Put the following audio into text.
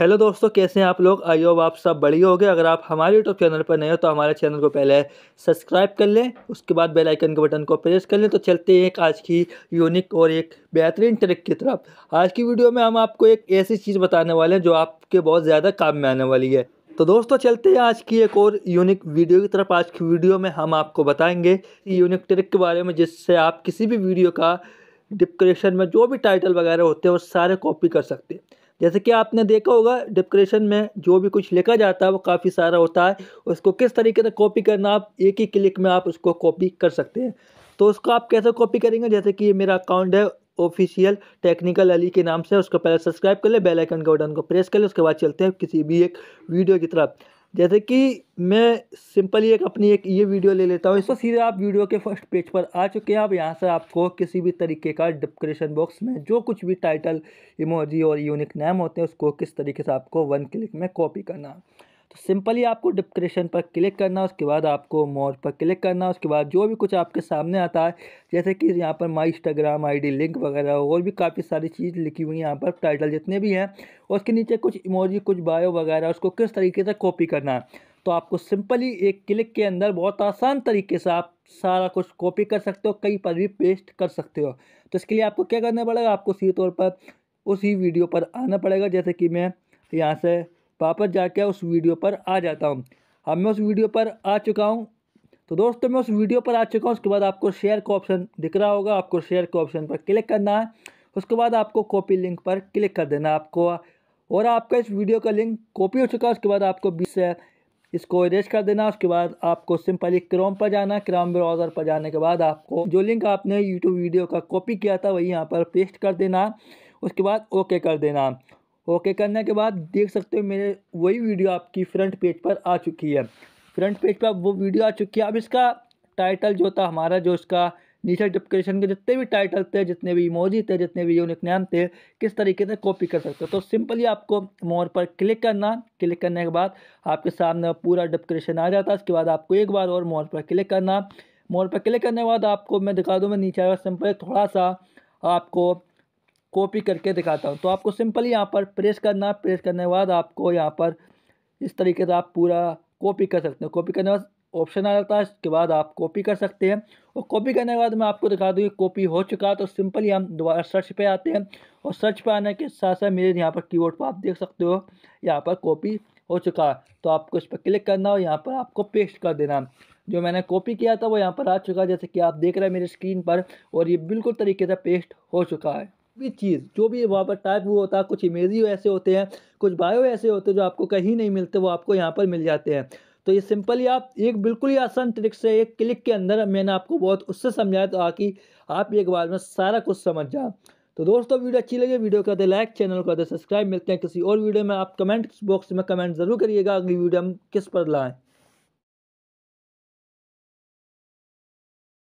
hello दोस्तों कैसे हैं आप लोग आई होप आप सब बढ़िया हो गए अगर आप हमारे यूट्यूब चैनल पर नए हो तो हमारे चैनल को पहले सब्सक्राइब कर लें उसके बाद बेल आइकन के बटन को प्रेस कर लें तो चलते हैं एक आज की यूनिक और एक बेहतरीन ट्रिक की तरफ आज की वीडियो में हम आपको एक ऐसी चीज़ बताने वाले हैं जो आपके बहुत ज़्यादा काम में आने वाली है तो दोस्तों चलते हैं आज की एक और यूनिक वीडियो की तरफ आज की वीडियो में हम आपको बताएँगे यूनिक ट्रिक के बारे में जिससे आप किसी भी वीडियो का डिस्क्रिप्शन में जो भी टाइटल वगैरह होते हैं वो सारे कॉपी कर सकते हैं जैसे कि आपने देखा होगा डिप्रेशन में जो भी कुछ लिखा जाता है वो काफ़ी सारा होता है उसको किस तरीके से कॉपी करना आप एक ही क्लिक में आप उसको कॉपी कर सकते हैं तो उसको आप कैसे कॉपी करेंगे जैसे कि मेरा अकाउंट है ऑफिशियल टेक्निकल अली के नाम से उसको पहले सब्सक्राइब कर ले बेल आइकन के बटन को प्रेस कर ले उसके बाद चलते हैं किसी भी एक वीडियो की तरफ जैसे कि मैं सिंपली एक अपनी एक ये वीडियो ले लेता हूँ इसको सीधे आप वीडियो के फर्स्ट पेज पर आ चुके हैं आप यहाँ से आपको किसी भी तरीके का डिस्क्रिप्शन बॉक्स में जो कुछ भी टाइटल इमोजी और यूनिक नेम होते हैं उसको किस तरीके से आपको वन क्लिक में कॉपी करना तो सिंपली आपको डिस्क्रिप्शन पर क्लिक करना उसके बाद आपको मोर पर क्लिक करना उसके बाद जो भी कुछ आपके सामने आता है जैसे कि यहाँ पर माई इंस्टाग्राम आई लिंक वगैरह और भी काफ़ी सारी चीज़ लिखी हुई है यहाँ पर टाइटल जितने भी हैं उसके नीचे कुछ इमोजी कुछ बायो वगैरह उसको किस तरीके से कॉपी करना है तो आपको सिंपली एक क्लिक के अंदर बहुत आसान तरीके से आप सारा कुछ कॉपी कर सकते हो कहीं पर भी पेस्ट कर सकते हो तो इसके लिए आपको क्या करना पड़ेगा आपको सीधे तौर पर उसी वीडियो पर आना पड़ेगा जैसे कि मैं यहाँ से वापस जाकर उस वीडियो पर आ जाता हूँ अब मैं उस वीडियो पर आ चुका हूँ तो दोस्तों मैं उस वीडियो पर आ चुका हूँ उसके बाद आपको शेयर का ऑप्शन दिख रहा होगा आपको शेयर के ऑप्शन पर क्लिक करना है उसके बाद आपको कॉपी लिंक पर क्लिक कर देना आपको और आपका इस वीडियो का लिंक कॉपी हो चुका है उसके बाद आपको बीस से इसको एरेज कर देना उसके बाद आपको सिंपली क्रोम पर जाना क्रोम ब्राउज़र पर जाने के बाद आपको जो लिंक आपने यूट्यूब वीडियो का कॉपी किया था वही यहाँ पर पेस्ट कर देना उसके बाद ओके कर देना ओके करने के बाद देख सकते हो मेरे वही वीडियो आपकी फ्रंट पेज पर आ चुकी है फ्रंट पेज पर वो वीडियो आ चुकी है अब इसका टाइटल जो था हमारा जो इसका नीचे डिप्रेशन के जितने भी टाइटल थे जितने भी इमोजी थे जितने भी यूनिक नाम थे किस तरीके से कॉपी कर सकते हो तो सिंपली आपको मोर पर क्लिक करना क्लिक करने के बाद आपके सामने पूरा डिप्रेशन आ जाता है उसके बाद आपको एक बार और मोर पर क्लिक करना मोर पर क्लिक करने के बाद आपको मैं दिखा दूँ मैं नीचे आएगा सिंपल थोड़ा सा आपको कॉपी करके दिखाता हूँ तो आपको सिंपली यहाँ पर प्रेस करना प्रेस करने के बाद आपको यहाँ पर इस तरीके से आप पूरा कॉपी कर सकते हैं कॉपी करने के बाद ऑप्शन आ जाता है इसके बाद आप कॉपी कर सकते हैं और कॉपी करने के बाद मैं आपको दिखा दूँगी कॉपी हो चुका है तो सिंपली हम दोबारा सर्च पर आते हैं और सर्च पर आने के साथ साथ मेरे यहाँ पर की पर आप देख सकते हो यहाँ पर कॉपी हो चुका है तो आपको इस पर क्लिक करना और यहाँ पर आपको पेस्ट कर देना जो मैंने कॉपी किया था वो यहाँ पर आ चुका है जैसे कि आप देख रहे हैं मेरे स्क्रीन पर और ये बिल्कुल तरीके से पेस्ट हो चुका है भी चीज़ जो भी वहाँ पर टाइप हुआ होता है कुछ इमेजी ऐसे होते हैं कुछ बायो ऐसे होते हैं जो आपको कहीं नहीं मिलते वो आपको यहाँ पर मिल जाते हैं तो ये सिंपली आप एक बिल्कुल ही आसान ट्रिक से एक क्लिक के अंदर मैंने आपको बहुत उससे समझाया तो आकि आप एक बार में सारा कुछ समझ जाओ तो दोस्तों वीडियो अच्छी लगी वीडियो कर दे लाइक चैनल कर दे सब्सक्राइब मिलते हैं किसी और वीडियो में आप कमेंट बॉक्स में कमेंट ज़रूर करिएगा अगली वीडियो हम किस पर लाएँ